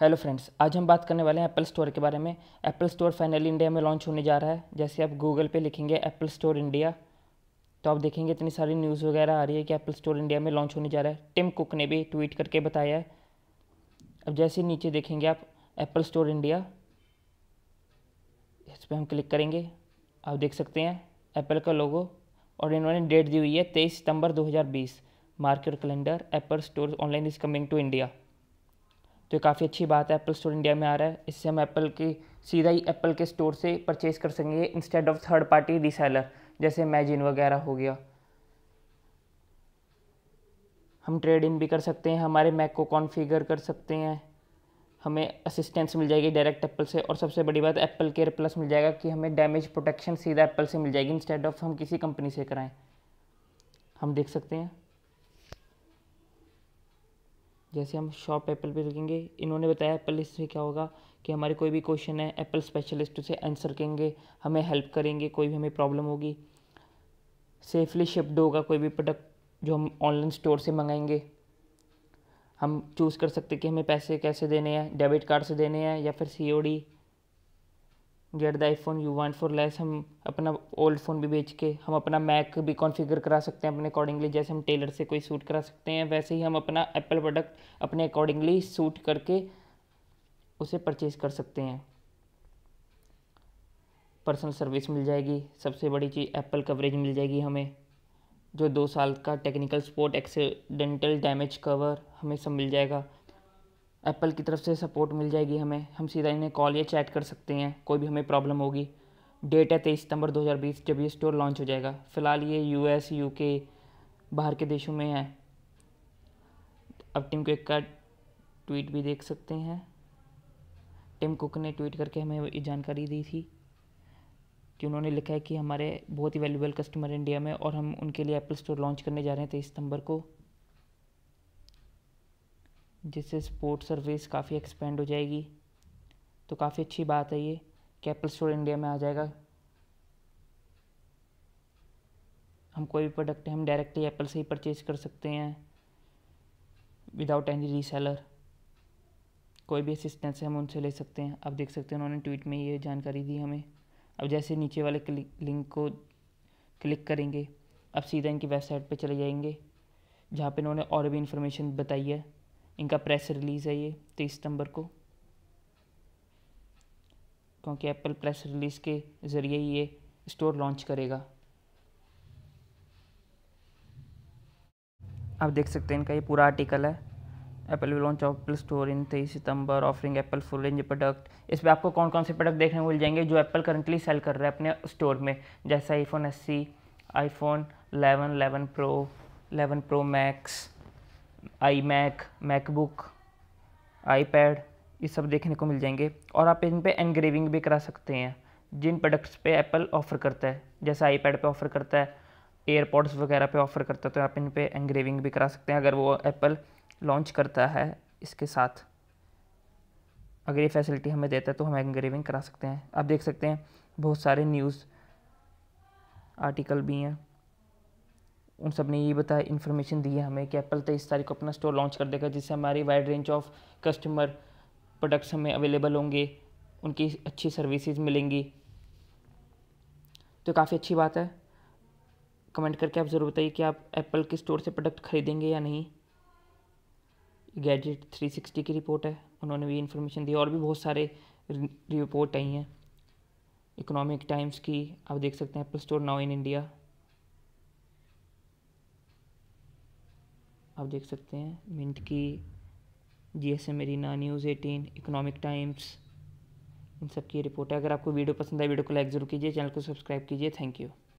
hello friends आज हम बात करने वाले हैं एप्पल स्टोर के बारे में एप्पल स्टोर फाइनली इंडिया में लॉन्च होने जा रहा है जैसे आप गूगल पे लिखेंगे एप्पल स्टोर इंडिया तो आप देखेंगे इतनी सारी न्यूज़ वगैरह आ रही है कि एप्पल स्टोर इंडिया में लॉन्च होने जा रहा है टिम कुक ने भी ट्वीट करके बताया है अब जैसे नीचे देखेंगे आप एप्पल स्टोर इंडिया इस पर हम क्लिक करेंगे आप देख सकते हैं एप्पल का लोगो और इन्होंने डेट दी हुई है तेईस सितंबर दो market calendar Apple store online is coming to India तो काफ़ी अच्छी बात है एप्पल स्टोर इंडिया में आ रहा है इससे हम एप्पल के सीधा ही एप्पल के स्टोर से परचेज़ कर सकेंगे instead of third party reseller जैसे मैजिन वगैरह हो गया हम ट्रेड इन भी कर सकते हैं हमारे मैक को कॉन्फ़िगर कर सकते हैं हमें असिस्टेंस मिल जाएगी डायरेक्ट एप्पल से और सबसे बड़ी बात एप्पल केयर प्लस मिल जाएगा कि हमें डैमेज प्रोटेक्शन सीधा एप्पल से मिल जाएगी इंस्टेड ऑफ हम किसी कंपनी से कराएं हम देख सकते हैं जैसे हम शॉप एप्पल पे लिखेंगे इन्होंने बताया एप्पल इससे क्या होगा कि हमारे कोई भी क्वेश्चन है एप्पल स्पेशलिस्ट उसे आंसर करेंगे हमें हेल्प करेंगे कोई भी हमें प्रॉब्लम होगी सेफली शिप्ड होगा कोई भी प्रोडक्ट जो हम ऑनलाइन स्टोर से मंगाएंगे हम चूज़ कर सकते कि हमें पैसे कैसे देने हैं डेबिट कार्ड से देने हैं या फिर see get the iPhone you want for less हम अपना ओल्ड फ़ोन भी बेच के हम अपना मैक भी कॉन्फ़िगर करा सकते हैं अपने अकॉर्डिंगली जैसे हम टेलर से कोई सूट करा सकते हैं वैसे ही हम अपना एप्पल प्रोडक्ट अपने अकॉर्डिंगली सूट करके उसे परचेज़ कर सकते हैं पर्सनल सर्विस मिल जाएगी सबसे बड़ी चीज़ एप्पल कवरेज मिल जाएगी हमें जो दो साल का technical support accidental damage cover हमें सब मिल जाएगा एप्पल की तरफ से सपोर्ट मिल जाएगी हमें हम सीधा इन्हें कॉल या चैट कर सकते हैं कोई भी हमें प्रॉब्लम होगी डेट है तेईस सितंबर 2020 जब ये स्टोर लॉन्च हो जाएगा फ़िलहाल ये यूएस यूके बाहर के देशों में है अब टिम कुक का ट्वीट भी देख सकते हैं टिम कुक ने ट्वीट करके हमें ये जानकारी दी थी कि उन्होंने लिखा है कि हमारे बहुत ही वैल्यूबल कस्टमर इंडिया में और हम उनके लिए एप्पल स्टोर लॉन्च करने जा रहे हैं तेईस सितंबर को जिससे स्पोर्ट सर्विस काफ़ी एक्सपेंड हो जाएगी तो काफ़ी अच्छी बात है ये कैपल स्टोर इंडिया में आ जाएगा हम कोई भी प्रोडक्ट हम डायरेक्टली एप्पल से ही परचेज कर सकते हैं विदाउट एनी रीसेलर कोई भी असिस्टेंस हम उनसे ले सकते हैं अब देख सकते हैं उन्होंने ट्वीट में ये जानकारी दी हमें अब जैसे नीचे वाले लिंक को क्लिक करेंगे अब सीधा इनकी वेबसाइट पे चले जाएंगे जहाँ पे इन्होंने और भी इन्फॉर्मेशन बताई है इनका प्रेस रिलीज़ है ये तेईस सितंबर को क्योंकि एप्पल प्रेस रिलीज़ के ज़रिए ये स्टोर लॉन्च करेगा आप देख सकते हैं इनका ये पूरा आर्टिकल है Apple will launch Apple store in तेईस सितंबर offering Apple full range product इस पर आपको कौन कौन से प्रोडक्ट देखने को मिल जाएंगे जो एप्पल करंटली सेल कर रहा है अपने स्टोर में जैसे iPhone S C iPhone 11, 11 pro 11 pro max iMac MacBook iPad ये सब देखने को मिल जाएंगे और आप इन पर एनग्रेविंग भी करा सकते हैं जिन प्रोडक्ट्स पे एप्पल ऑफ़र करता है जैसे आईपैड पे ऑफ़र करता है एयरपॉड्स वगैरह पे ऑफ़र करता है तो आप इन पर एनग्रेविंग भी करा सकते हैं अगर वो एप्पल लॉन्च करता है इसके साथ अगर ये फैसिलिटी हमें देता है तो हम एनग्रेविंग करा सकते हैं आप देख सकते हैं बहुत सारे न्यूज़ आर्टिकल भी हैं उन सब ने ये बताया इन्फॉर्मेशन दी है हमें कि एप्पल तेईस तारीख को अपना स्टोर लॉन्च कर देगा जिससे हमारी wide range of customer products हमें अवेलेबल होंगे उनकी अच्छी सर्विसेज मिलेंगी तो काफ़ी अच्छी बात है कमेंट करके आप ज़रूर बताइए कि आप एप्पल के स्टोर से प्रोडक्ट खरीदेंगे या नहीं गैजेट 360 की रिपोर्ट है उन्होंने भी इन्फॉर्मेशन दी और भी बहुत सारे रिपोर्ट आई हैं इकोनॉमिक टाइम्स की आप देख सकते हैं Apple store now in India आप देख सकते हैं मिंट की G S M arena news eighteen Economic Times इन सब की रिपोर्ट है अगर आपको वीडियो पसंद आए वीडियो को लाइक ज़रूर कीजिए चैनल को सब्सक्राइब कीजिए थैंक यू